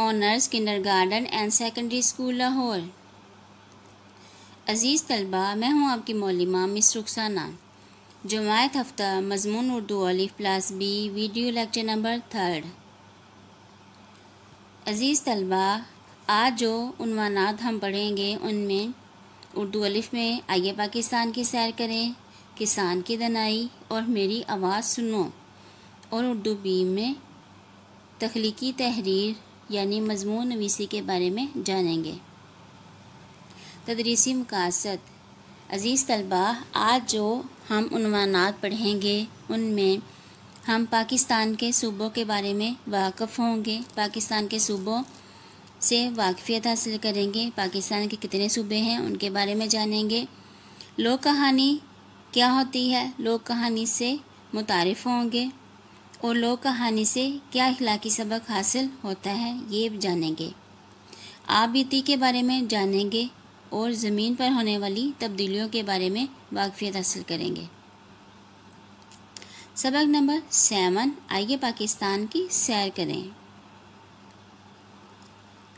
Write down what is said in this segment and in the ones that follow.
honours Garden and Secondary School Lahore अज़ीज़ तलबा मैं हूँ आपकी मौलिमा मिस रुखसाना जुमायत हफ्ता मजमून उर्दू अलिफ plus B video lecture number third अज़ीज़ तलबा आज जो उनवानात हम पढ़ेंगे उनमें उर्दू अलिफ में आइए पाकिस्तान की सैर करें किसान की दनाई और मेरी आवाज़ सुनो और उर्दू बी में तख्लीकी तहरीर यानी मजमून नवीसी के बारे में जानेंगे तदरीसी मकासद अज़ीज़ तलबा आज जो हम उनवानात पढ़ेंगे उनमें हम पाकिस्तान के सूबों के बारे में वाकफ़ होंगे पाकिस्तान के सूबों से वाकफियत हासिल करेंगे पाकिस्तान के कितने सूबे हैं उनके बारे में जानेंगे लोक कहानी क्या होती है लोक कहानी से मुतारफ़ होंगे और लोक कहानी से क्या इखलाकी सबक हासिल होता है ये जानेंगे आप बीती के बारे में जानेंगे और ज़मीन पर होने वाली तब्दीलियों के बारे में वाकफियत हासिल करेंगे सबक नंबर सेवन आइए पाकिस्तान की सैर करें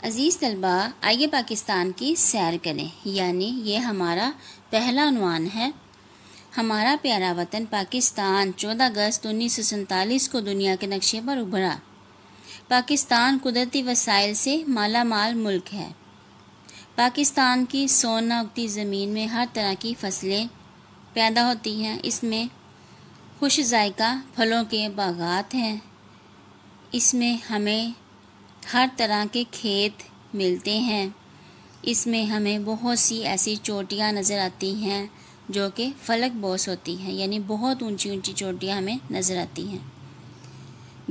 अज़ीज़ तलबा आइए पाकिस्तान की सैर करें यानी ये हमारा पहला अनवान है हमारा प्यारा वतन पाकिस्तान 14 अगस्त उन्नीस को दुनिया के नक्शे पर उभरा पाकिस्तान कुदरती वसाइल से माला माल मुल्क है पाकिस्तान की सोना उगती ज़मीन में हर तरह की फसलें पैदा होती हैं इसमें खुश जायका फलों के बागात हैं इसमें हमें हर तरह के खेत मिलते हैं इसमें हमें बहुत सी ऐसी चोटियाँ नज़र आती हैं जो कि फलक बोस होती हैं यानी बहुत ऊंची ऊंची चोटियां हमें नज़र आती हैं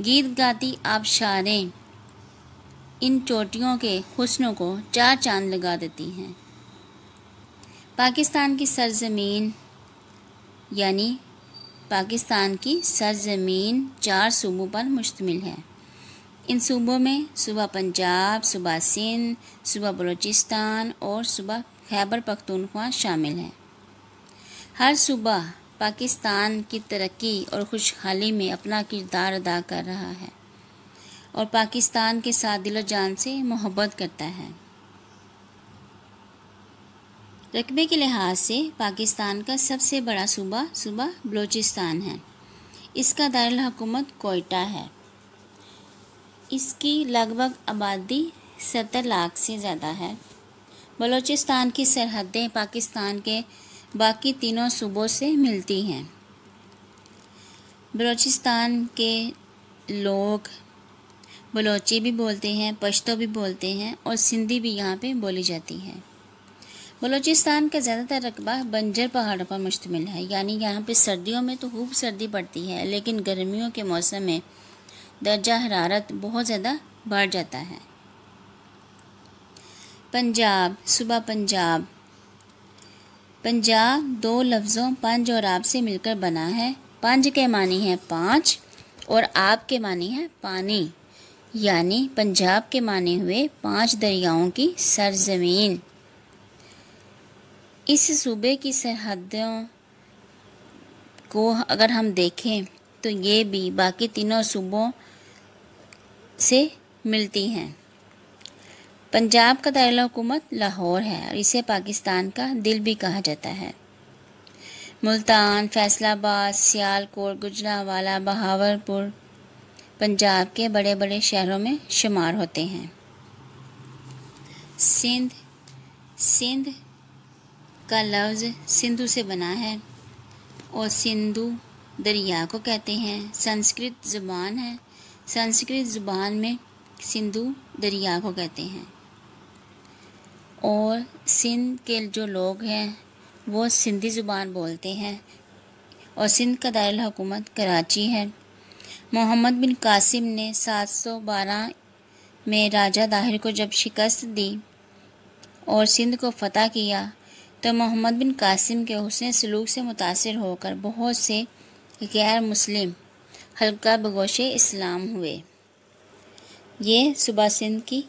गीत गाती आबशारें इन चोटियों के हुस्नों को चार चांद लगा देती हैं पाकिस्तान की सरजमीन यानी पाकिस्तान की सरजमीन चार सूबों पर मुश्तमिल है इन सूबों में सुबह पंजाब सुबह सिंध सुबह बलूचिस्तान और सुबह खैबर पख्तूनख्वा शामिल हैं हर सूबा पाकिस्तान की तरक्की और खुशहाली में अपना किरदार अदा कर रहा है और पाकिस्तान के साथ दिलो जान से मोहब्बत करता है रकबे के लिहाज से पाकिस्तान का सबसे बड़ा सूबा सूबा बलूचिस्तान है इसका दारकूमत कोयटा है इसकी लगभग आबादी सत्तर लाख से ज़्यादा है बलूचिस्तान की सरहदें पाकिस्तान के बाकी तीनों सूबों से मिलती हैं बलोचिस्तान के लोग बलोची भी बोलते हैं पश्तो भी बोलते हैं और सिंधी भी यहाँ पे बोली जाती है बलोचिस्तान का ज़्यादातर रकबा बंजर पहाड़ों पर मुश्तमिल है यानी यहाँ पे सर्दियों में तो खूब सर्दी पड़ती है लेकिन गर्मियों के मौसम में दर्जा हरारत बहुत ज़्यादा बढ़ जाता है पंजाब सुबह पंजाब पंजाब दो लफ्ज़ों पंज और आप से मिलकर बना है पंज के मानी है पाँच और आप के मानी है पानी यानी पंजाब के माने हुए पांच दरियाओं की सरजमीन इस सूबे की सरहदों को अगर हम देखें तो ये भी बाकी तीनों सूबों से मिलती हैं पंजाब का दारकूमत लाहौर है और इसे पाकिस्तान का दिल भी कहा जाता है मुल्तान फैसलाबाद सियालकोट गुजरावाला बहावरपुर पंजाब के बड़े बड़े शहरों में शुमार होते हैं सिंध सिंध का लफ्ज़ सिंधु से बना है और सिंधु दरिया को कहते हैं संस्कृत ज़ुबान है संस्कृत ज़ुबान में सिंधु दरिया को कहते हैं और सिंध के जो लोग हैं वो सिंधी ज़ुबान बोलते हैं और सिंध का दारकूमत कराची है मोहम्मद बिन कासिम ने 712 में राजा दाहिर को जब शिकस्त दी और सिंध को फतह किया तो मोहम्मद बिन कासिम के हुसन सलूक से मुतासर होकर बहुत से गैर मुस्लिम हल्का बगोश इस्लाम हुए ये सुबह सिंध की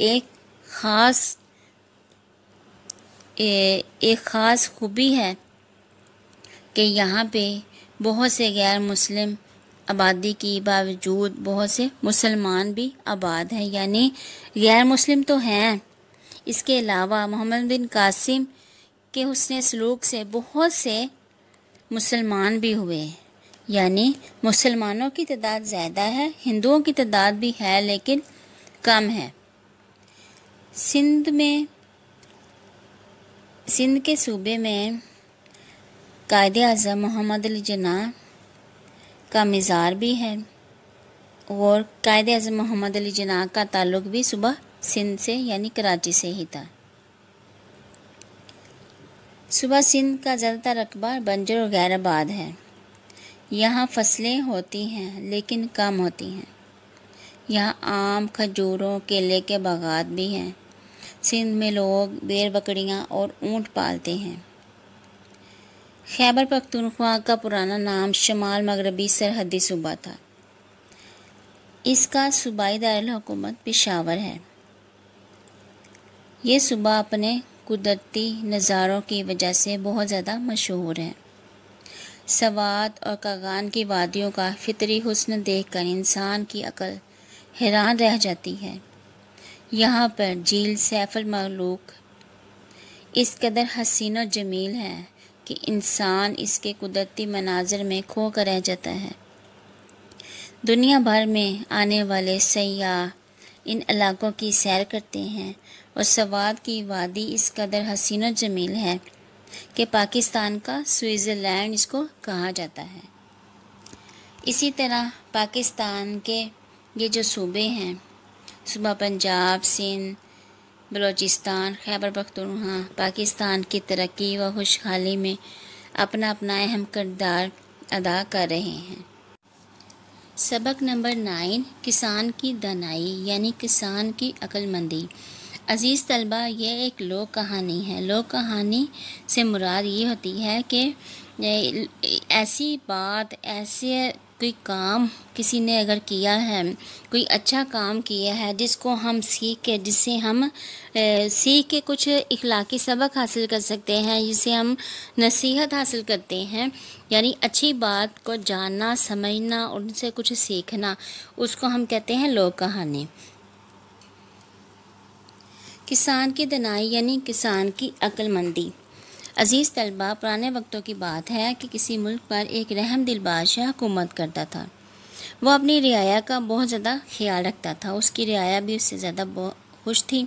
एक ख़ास एक ख़ास खूबी है कि यहाँ पे बहुत से गैर मुस्लिम आबादी के बावजूद बहुत से मुसलमान भी आबाद हैं यानी गैर मुस्लिम तो हैं इसके अलावा मोहम्मद बिन कासिम के हसन सलूक से बहुत से मुसलमान भी हुए यानी मुसलमानों की तादाद ज़्यादा है हिंदुओं की तादाद भी है लेकिन कम है सिंध में सिंध के सूबे में कायद अजम मोहम्मद अली जना का मज़ार भी है और कायद अजम मोहम्मद अली जना का ताल्लुक भी सुबह सिंध से यानी कराची से ही था सुबह सिंध का ज़्यादातर रकबा बंजर और गैर आबाद है यहाँ फसलें होती हैं लेकिन कम होती हैं यहाँ आम खजूरों केले के बागात भी हैं सिंध में लोग बेर बकरियाँ और ऊंट पालते हैं खैबर पख्तनख्वा का पुराना नाम शमाल मगरबी सरहदी सूबा था इसका सूबाई दारकूमत पेशावर है ये सूबा अपने कुदरती नज़ारों की वजह से बहुत ज़्यादा मशहूर है सवात और कागान की वादियों का फितरी हुस्न देखकर इंसान की अकल हैरान रह जाती है यहाँ पर झील सैफल मलूक इस कदर हसीन और जमील है कि इंसान इसके कुदरती मनाजर में खो कर रह जाता है दुनिया भर में आने वाले सयाह इन इलाकों की सैर करते हैं और सवाद की वादी इस कदर हसीन और जमील है कि पाकिस्तान का स्विट्ज़रलैंड इसको कहा जाता है इसी तरह पाकिस्तान के ये जो सूबे हैं सुबह पंजाब सिंध बलोचिस्तान खैबर पखतुनहा पाकिस्तान की तरक्की व खुशहाली में अपना अपना अहम किरदार अदा कर रहे हैं सबक नंबर नाइन किसान की दनाई यानी किसान की अक्लमंदी अज़ीज़ तलबा यह एक लोक कहानी है लोक कहानी से मुराद ये होती है कि ऐसी बात ऐसे कोई काम किसी ने अगर किया है कोई अच्छा काम किया है जिसको हम सीख के जिससे हम ए, सीख के कुछ इखलाकी सबक हासिल कर सकते हैं जिससे हम नसीहत हासिल करते हैं यानी अच्छी बात को जानना समझना उनसे कुछ सीखना उसको हम कहते हैं लोक कहानी किसान की दनाई यानी किसान की अक्लमंदी अज़ीज़ तलबा पुराने वक्तों की बात है कि किसी मुल्क पर एक रहम दिल बादशाह हुकूमत करता था वो अपनी रियाया का बहुत ज़्यादा ख्याल रखता था उसकी रियाया भी उससे ज़्यादा खुश थी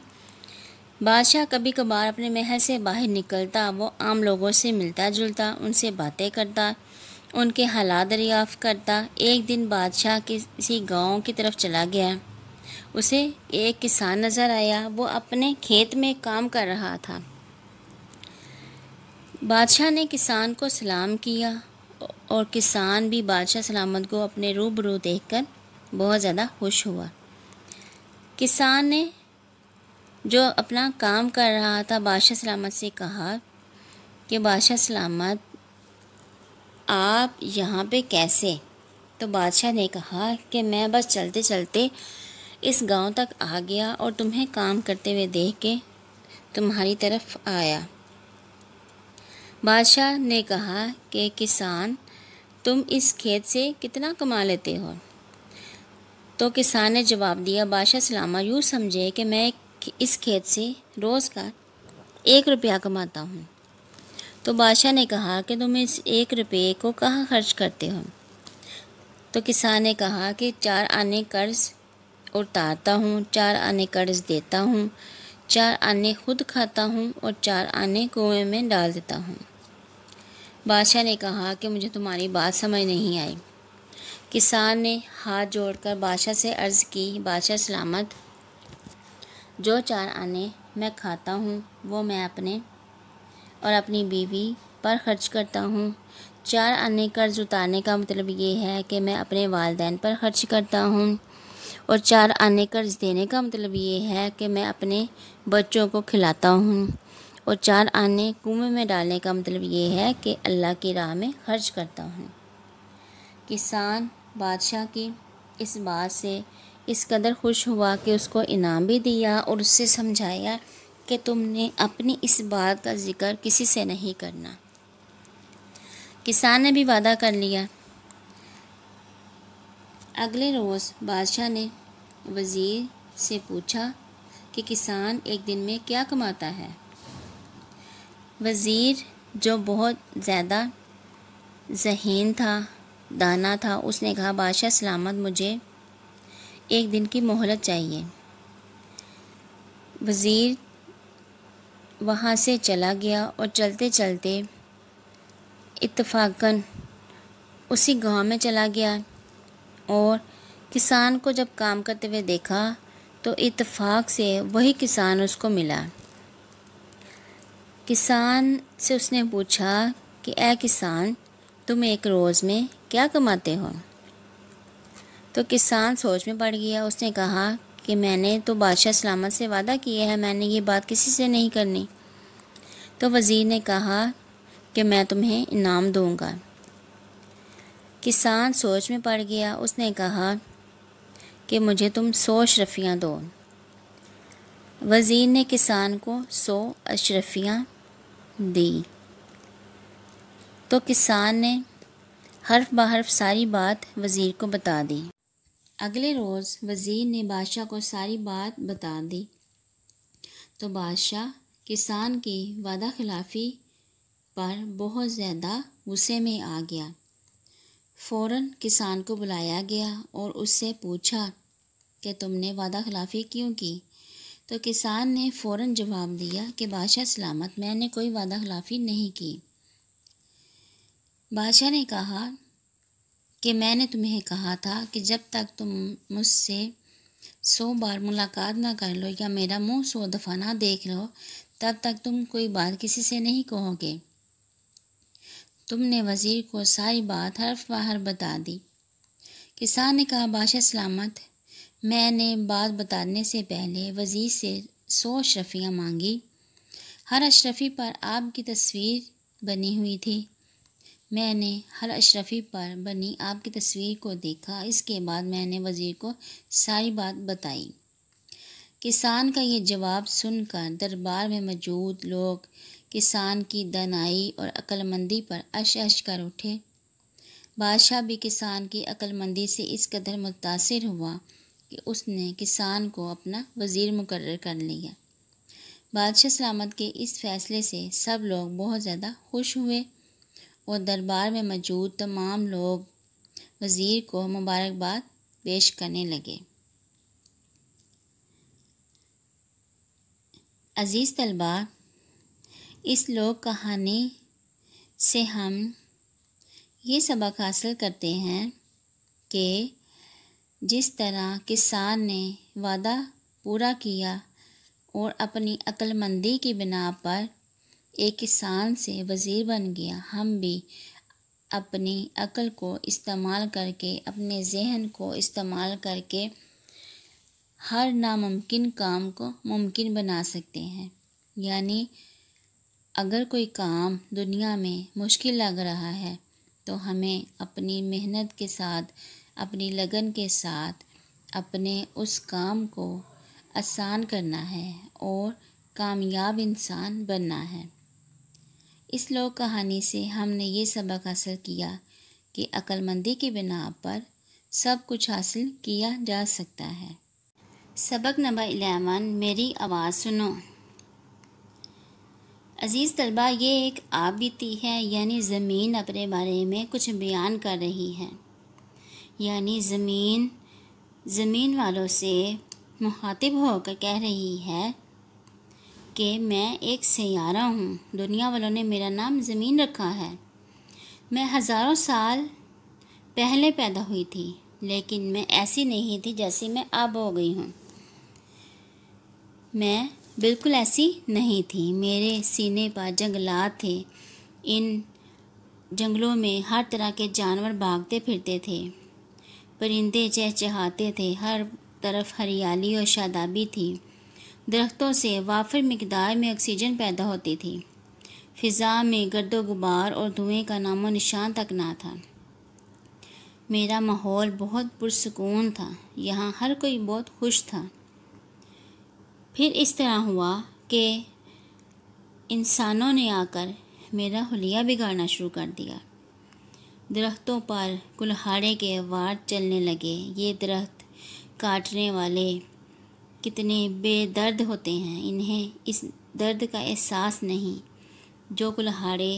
बादशाह कभी कभार अपने महल से बाहर निकलता वो आम लोगों से मिलता जुलता उनसे बातें करता उनके हालात दरियाफ करता एक दिन बादशाह किसी गांव की तरफ चला गया उसे एक किसान नज़र आया वो अपने खेत में काम कर रहा था बादशाह ने किसान को सलाम किया और किसान भी बादशाह सलामत को अपने रूबरू देखकर बहुत ज़्यादा खुश हुआ किसान ने जो अपना काम कर रहा था बादशाह सलामत से कहा कि बादशाह सलामत आप यहाँ पे कैसे तो बादशाह ने कहा कि मैं बस चलते चलते इस गांव तक आ गया और तुम्हें काम करते हुए देख के तुम्हारी तरफ आया बादशाह ने कहा कि किसान तुम इस खेत से कितना कमा लेते हो तो किसान ने जवाब दिया बादशाह सलामा यूँ समझे कि मैं इस खेत से रोज़ का एक रुपया कमाता हूँ तो बादशाह ने कहा कि तुम इस एक रुपये को कहाँ खर्च करते हो तो किसान ने कहा कि चार आने कर्ज उतारता हूँ चार आने कर्ज देता हूँ चार आने खुद खाता हूँ और चार आने कुएं में डाल देता हूँ बादशाह ने कहा कि मुझे तुम्हारी बात समझ नहीं आई किसान ने हाथ जोड़कर बादशाह से अर्ज़ की बादशाह सलामत जो चार आने मैं खाता हूँ वो मैं अपने और अपनी बीवी पर खर्च करता हूँ चार आने कर्ज उतारने का मतलब ये है कि मैं अपने वालदेन पर खर्च करता हूँ और चार आने कर्ज देने का मतलब ये है कि मैं अपने बच्चों को खिलाता हूँ और चार आने कुएं में डालने का मतलब ये है कि अल्लाह की राह में खर्च करता हूँ किसान बादशाह की इस बात से इस कदर खुश हुआ कि उसको इनाम भी दिया और उससे समझाया कि तुमने अपनी इस बात का जिक्र किसी से नहीं करना किसान ने भी वादा कर लिया अगले रोज़ बादशाह ने वज़ीर से पूछा कि किसान एक दिन में क्या कमाता है वज़ीर जो बहुत ज़्यादा जहन था दाना था उसने कहा बादशाह सलामत मुझे एक दिन की मोहलत चाहिए वज़ीर वहाँ से चला गया और चलते चलते इतफ़ाक़न उसी गांव में चला गया और किसान को जब काम करते हुए देखा तो इतफ़ाक से वही किसान उसको मिला किसान से उसने पूछा कि ए किसान तुम एक रोज़ में क्या कमाते हो तो किसान सोच में पड़ गया उसने कहा कि मैंने तो बादशाह सलामत से वादा किया है मैंने ये बात किसी से नहीं करनी तो वज़ीर ने कहा कि मैं तुम्हें इनाम दूंगा किसान सोच में पड़ गया उसने कहा कि मुझे तुम सौ अशरफियाँ दो वज़ीर ने किसान को सौ अशरफियाँ दी तो किसान ने हर्फ बहर्फ सारी बात वज़ीर को बता दी अगले रोज़ वज़ीर ने बादशाह को सारी बात बता दी तो बादशाह किसान की वादा खिलाफ़ी पर बहुत ज़्यादा गुस्से में आ गया फ़ौरन किसान को बुलाया गया और उससे पूछा कि तुमने वादा खिलाफ़ी क्यों की तो किसान ने फ़ौर जवाब दिया कि बादशाह सलामत मैंने कोई वादा खिलाफ़ी नहीं की बादशाह ने कहा कि मैंने तुम्हें कहा था कि जब तक तुम मुझसे सौ बार मुलाकात ना कर लो या मेरा मुंह सौ दफ़ा ना देख लो तब तक तुम कोई बात किसी से नहीं कहोगे तुमने वज़ीर को सारी बात हर्फ बाहर बता दी किसान ने कहा बादशाह सलामत मैंने बात बताने से पहले वज़ीर से सौ अशरफियाँ मांगी हर अशरफी पर आपकी तस्वीर बनी हुई थी मैंने हर अशरफी पर बनी आपकी तस्वीर को देखा इसके बाद मैंने वज़ीर को सारी बात बताई किसान का ये जवाब सुनकर दरबार में मौजूद लोग किसान की दनाई और अकलमंदी पर अश अश कर उठे बादशाह भी किसान की अक्लमंदी से इस कदर मुतासर हुआ कि उसने किसान को अपना वज़ीर मुकर कर लिया बादशाह सलामत के इस फैसले से सब लोग बहुत ज़्यादा खुश हुए और दरबार में मौजूद तमाम लोग वज़ीर को मुबारकबाद पेश करने लगे अज़ीज़ तलबा इस लोक कहानी से हम ये सबक हासिल करते हैं कि जिस तरह किसान ने वादा पूरा किया और अपनी अक्लमंदी की बिना पर एक किसान से वज़ीर बन गया हम भी अपनी अकल को इस्तेमाल करके अपने जहन को इस्तेमाल करके हर नामुमकिन काम को मुमकिन बना सकते हैं यानी अगर कोई काम दुनिया में मुश्किल लग रहा है तो हमें अपनी मेहनत के साथ अपनी लगन के साथ अपने उस काम को आसान करना है और कामयाब इंसान बनना है इस लोक कहानी से हमने ये सबक हासिल किया कि अक्लमंदी के बिना पर सब कुछ हासिल किया जा सकता है सबक नंबर इलेवन मेरी आवाज़ सुनो अज़ीज़ तलबा ये एक बीती है यानी ज़मीन अपने बारे में कुछ बयान कर रही है यानी ज़मीन ज़मीन वालों से मुखातिब होकर कह रही है कि मैं एक सियारा हूँ दुनिया वालों ने मेरा नाम ज़मीन रखा है मैं हज़ारों साल पहले पैदा हुई थी लेकिन मैं ऐसी नहीं थी जैसी मैं अब हो गई हूँ मैं बिल्कुल ऐसी नहीं थी मेरे सीने पर जंगलात थे इन जंगलों में हर तरह के जानवर भागते फिरते थे परिंदे चहचहाते थे हर तरफ हरियाली और शादाबी थी दरख्तों से वाफिर मकदार में ऑक्सीजन पैदा होती थी फ़िज़ा में गर्दो गुबार और धुएं का नामो निशान तक ना था मेरा माहौल बहुत पुरसकून था यहाँ हर कोई बहुत खुश था फिर इस तरह हुआ कि इंसानों ने आकर मेरा हलिया बिगाड़ना शुरू कर दिया दरख्तों पर कुल्हाड़े के वार चलने लगे ये दरख्त काटने वाले कितने बेदर्द होते हैं इन्हें इस दर्द का एहसास नहीं जो कुल्हाड़े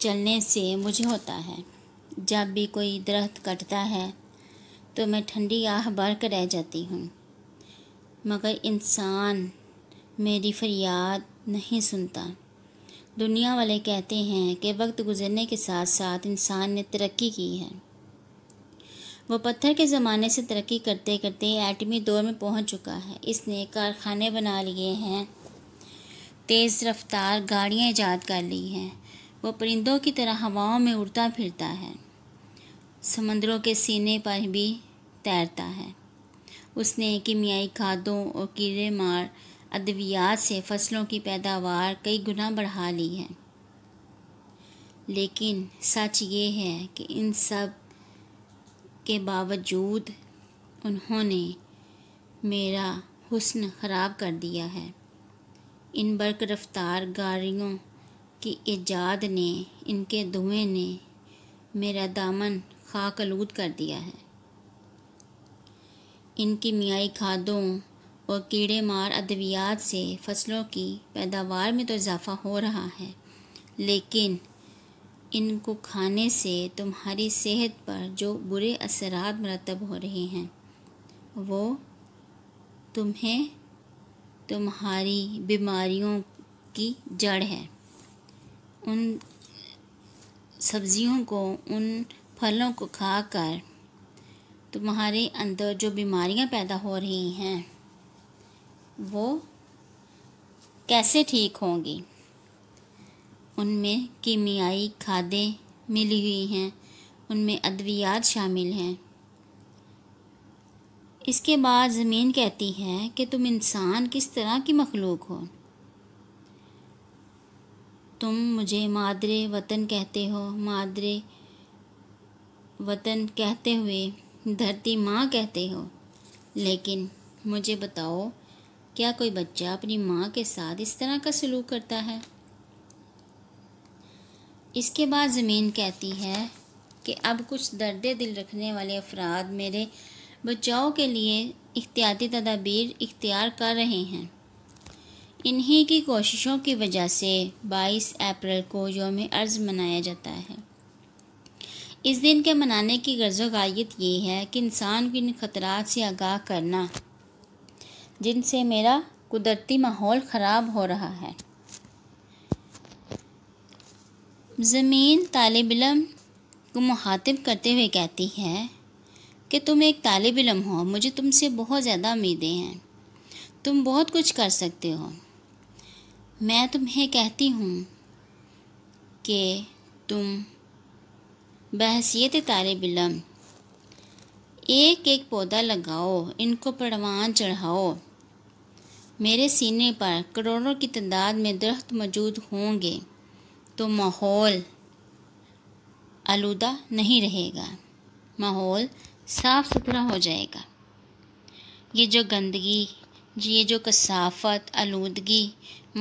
चलने से मुझे होता है जब भी कोई दरख्त कटता है तो मैं ठंडी आह भर कर रह जाती हूँ मगर इंसान मेरी फरियाद नहीं सुनता दुनिया वाले कहते हैं कि वक्त गुजरने के साथ साथ इंसान ने तरक्की की है वो पत्थर के ज़माने से तरक्की करते करते एटमी दौर में पहुंच चुका है इसने कारखाने बना लिए हैं तेज़ रफ्तार गाड़ियां ईजाद कर ली हैं वो परिंदों की तरह हवाओं में उड़ता फिरता है समंदरों के सीने पर भी तैरता है उसने कीमियाई खादों और कीड़े मार अद्वियात से फसलों की पैदावार कई गुना बढ़ा ली है लेकिन सच ये है कि इन सब के बावजूद उन्होंने मेरा हुस्न ख़राब कर दिया है इन बर्क रफ्तार गाड़ियों की ईजाद ने इनके धुएँ ने मेरा दामन खाकलूद कर दिया है इनकी मियाई खादों और कीड़े मार अद्वियात से फसलों की पैदावार में तो इजाफा हो रहा है लेकिन इनको खाने से तुम्हारी सेहत पर जो बुरे असरात मरतब हो रहे हैं वो तुम्हें तुम्हारी बीमारियों की जड़ है उन सब्जियों को उन फलों को खाकर तुम्हारे अंदर जो बीमारियां पैदा हो रही हैं वो कैसे ठीक होंगी उनमें कीमियाई खादें मिली हुई हैं उनमें अद्वियात शामिल हैं इसके बाद ज़मीन कहती है कि तुम इंसान किस तरह की मखलूक हो तुम मुझे मादरे वतन कहते हो मादरे वतन कहते हुए धरती माँ कहते हो लेकिन मुझे बताओ क्या कोई बच्चा अपनी माँ के साथ इस तरह का सलूक करता है इसके बाद ज़मीन कहती है कि अब कुछ दर्द दिल रखने वाले अफराद मेरे बचाव के लिए इख्तियाती तदाबीर इख्तियार कर रहे हैं इन्हीं की कोशिशों की वजह से 22 अप्रैल को योम अर्ज़ मनाया जाता है इस दिन के मनाने की गर्ज गायत ये है कि इंसान को इन खतरात से आगाह करना जिनसे मेरा कुदरती माहौल ख़राब हो रहा है ज़मीन तालब इलम को मुहातिब करते हुए कहती है कि तुम एक तालब इलम हो मुझे तुमसे बहुत ज़्यादा उम्मीदें हैं तुम बहुत कुछ कर सकते हो मैं तुम्हें कहती हूँ कि तुम बहसीत तालब इलम एक एक पौधा लगाओ इनको परवान चढ़ाओ मेरे सीने पर करोड़ों की तादाद में दरख्त मौजूद होंगे तो माहौल आलूदा नहीं रहेगा माहौल साफ़ सुथरा हो जाएगा ये जो गंदगी ये जो कसाफत आलूदगी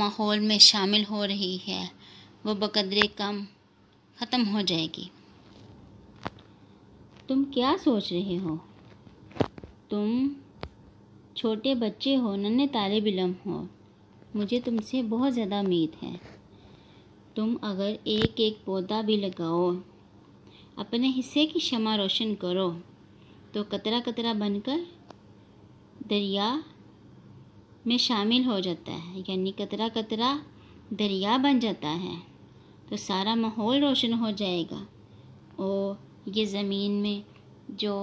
माहौल में शामिल हो रही है वो बकदरे कम ख़त्म हो जाएगी तुम क्या सोच रहे हो तुम छोटे बच्चे हो नन्हे तारे बिलम हो मुझे तुमसे बहुत ज़्यादा उम्मीद है तुम अगर एक एक पौधा भी लगाओ अपने हिस्से की क्षमा रोशन करो तो कतरा कतरा बनकर दरिया में शामिल हो जाता है यानी कतरा कतरा दरिया बन जाता है तो सारा माहौल रोशन हो जाएगा और ये ज़मीन में जो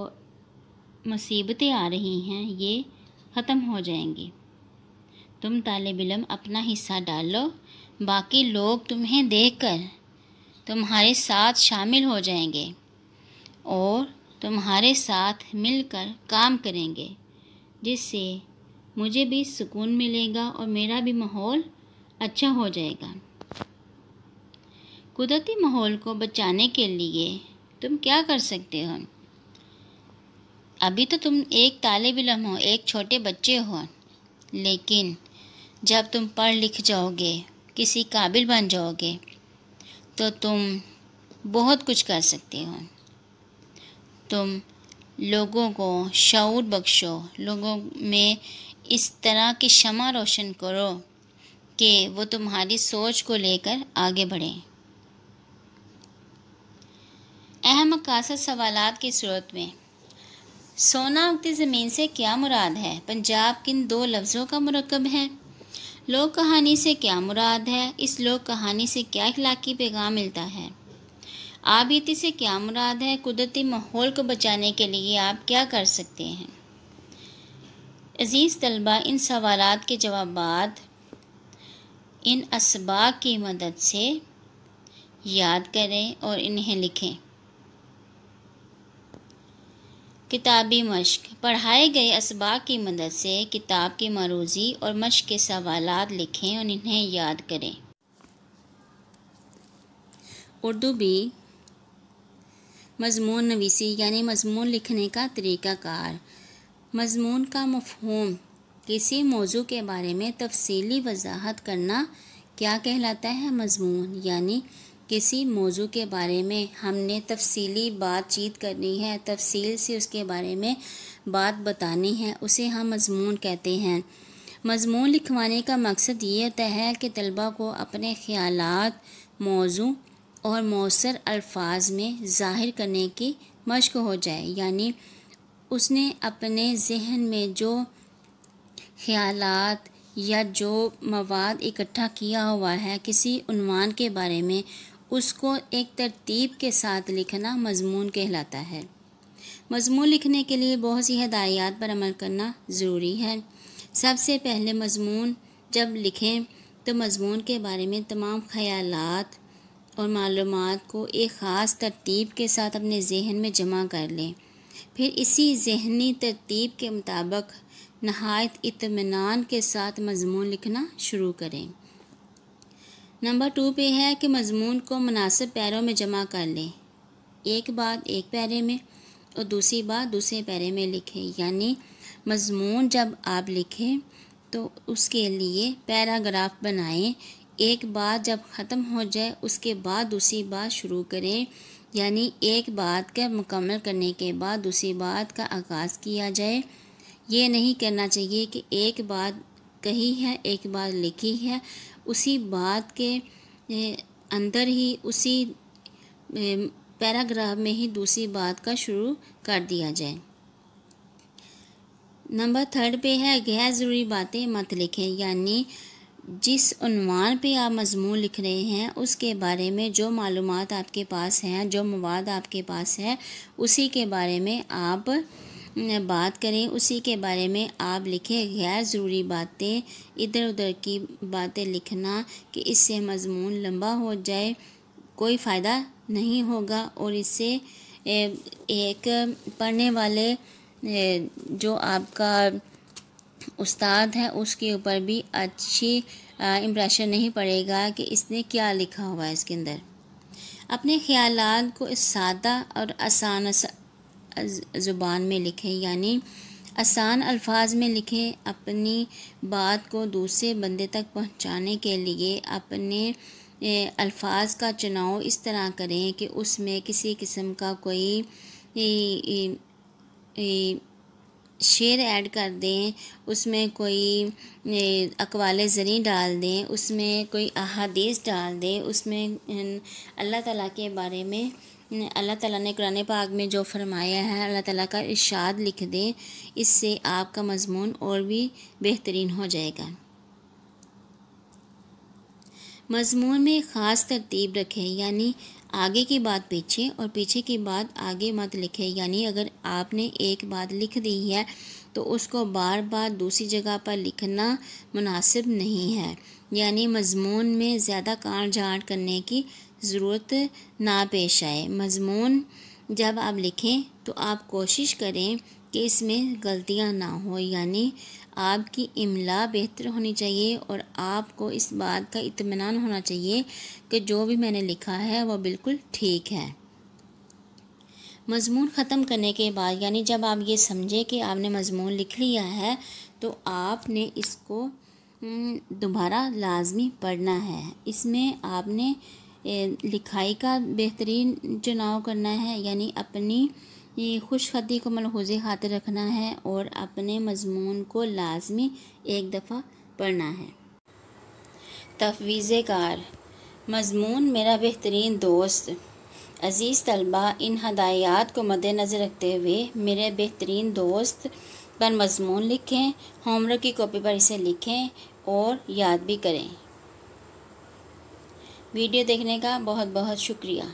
मुसीबतें आ रही हैं ये ख़त्म हो जाएंगे तुम तालब इलम अपना हिस्सा डाल लो बाकी लोग तुम्हें देखकर तुम्हारे साथ शामिल हो जाएंगे और तुम्हारे साथ मिलकर काम करेंगे जिससे मुझे भी सुकून मिलेगा और मेरा भी माहौल अच्छा हो जाएगा कुदरती माहौल को बचाने के लिए तुम क्या कर सकते हो अभी तो तुम एक तालब इलम हो एक छोटे बच्चे हो लेकिन जब तुम पढ़ लिख जाओगे किसी काबिल बन जाओगे तो तुम बहुत कुछ कर सकते हो तुम लोगों को शूर बख्शो लोगों में इस तरह की क्षमा रोशन करो कि वो तुम्हारी सोच को लेकर आगे बढ़ें अहम कासद सवालत की सूरत में सोना उगती ज़मीन से क्या मुराद है पंजाब किन दो लफ्ज़ों का मरकब है लोक कहानी से क्या मुराद है इस लोक कहानी से क्या इखलाकी पैगाम मिलता है आबीती से क्या मुराद है कुदरती माहौल को बचाने के लिए आप क्या कर सकते हैं अज़ीज़ तलबा इन सवाल के जवाब इन इसबाक की मदद से याद करें और इन्हें लिखें किताबी मश्क पढ़ाए गए इसबाक की मदद से किताब की मरूजी और मश्क के सवाल लिखें और इन्हें याद करें उर्दू भी मजमून नवीसी यानी मजमून लिखने का तरीक़ाकार मजमून का मफहम किसी मौजू के बारे में तफसीली वजाहत करना क्या कहलाता है मजमून यानी किसी मौजू के बारे में हमने तफसीली बातचीत करनी है तफसील से उसके बारे में बात बतानी है उसे हम मजमून कहते हैं मजमून लिखवाने का मकसद ये होता है कि तलबा को अपने ख्याल मौजू और मौसर अल्फाज में ज़ाहिर करने की मश्क हो जाए यानी उसने अपने जहन में जो ख्याल या जो मवाद इकट्ठा किया हुआ है किसी उनवान के बारे में उसको एक तरतीब के साथ लिखना मजमून कहलाता है मजमून लिखने के लिए बहुत सी हदायत पर अमल करना ज़रूरी है सबसे पहले मजमून जब लिखें तो मजमून के बारे में तमाम ख्याल और मालूम को एक ख़ास तरतीब के साथ अपने जहन में जमा कर लें फिर इसी जहनी तरतीब के मुताबिक नहायत इतमान के साथ मजमून लिखना शुरू करें नंबर टू पे है कि मजमून को मुनासिब पैरों में जमा कर लें एक बात एक पैरे में और दूसरी बात दूसरे पैरे में लिखें यानी मजमून जब आप लिखें तो उसके लिए पैराग्राफ बनाएं एक बात जब ख़त्म हो जाए उसके बाद दूसरी बात शुरू करें यानी एक बात का मुकम्मल करने के बाद दूसरी बात का आगाज़ किया जाए ये नहीं करना चाहिए कि एक बात कही है एक बात लिखी है उसी बात के अंदर ही उसी पैराग्राफ में ही दूसरी बात का शुरू कर दिया जाए नंबर थर्ड पे है गैर ज़रूरी बातें मत लिखें यानी जिस उनवान पे आप मजमून लिख रहे हैं उसके बारे में जो मालूम आपके पास हैं जो मवाद आपके पास है उसी के बारे में आप बात करें उसी के बारे में आप लिखें गैर ज़रूरी बातें इधर उधर की बातें लिखना कि इससे मजमून लंबा हो जाए कोई फ़ायदा नहीं होगा और इससे एक पढ़ने वाले जो आपका उस्ताद है उसके ऊपर भी अच्छी इम्प्रेशन नहीं पड़ेगा कि इसने क्या लिखा हुआ है इसके अंदर अपने ख्याल को सादा और आसान ज़ुबान में लिखें यानी आसान अल्फाज में लिखें अपनी बात को दूसरे बंदे तक पहुंचाने के लिए अपने अल्फाज का चुनाव इस तरह करें कि उसमें किसी किस्म का कोई शेर ऐड कर दें उसमें कोई अकवाल ज़री डाल दें उसमें कोई अहादीस डाल दें उसमें अल्लाह ताला के बारे में अल्लाह ताला ने कुरान पाक में जो फरमाया है अल्लाह ताला का इर्शाद लिख दें इससे आपका मजमून और भी बेहतरीन हो जाएगा मजमून में ख़ास तरतीब रखें यानी आगे की बात पीछे और पीछे की बात आगे मत लिखें यानी अगर आपने एक बात लिख दी है तो उसको बार बार दूसरी जगह पर लिखना मुनासिब नहीं है यानी मजमून में ज़्यादा काट झाँट करने की ज़रूरत ना पेश आए मज़मून जब आप लिखें तो आप कोशिश करें कि इसमें गलतियां ना हो यानी आपकी इमला बेहतर होनी चाहिए और आपको इस बात का इतमान होना चाहिए कि जो भी मैंने लिखा है वो बिल्कुल ठीक है मज़मून ख़त्म करने के बाद यानी जब आप ये समझें कि आपने मज़मून लिख लिया है तो आपने इसको हम्म, दोबारा लाजमी पढ़ना है इसमें आपने लिखाई का बेहतरीन चुनाव करना है यानी अपनी ये खती को मलहूज खातिर रखना है और अपने मजमून को लाजमी एक दफ़ा पढ़ना है तफवीज़ कार मजमून मेरा बेहतरीन दोस्त अज़ीज़ तलबा इन हदायात को मद्नज़र रखते हुए मेरे बेहतरीन दोस्त पर मजमून लिखें होमवर्क की कॉपी पर इसे लिखें और याद भी करें वीडियो देखने का बहुत बहुत शुक्रिया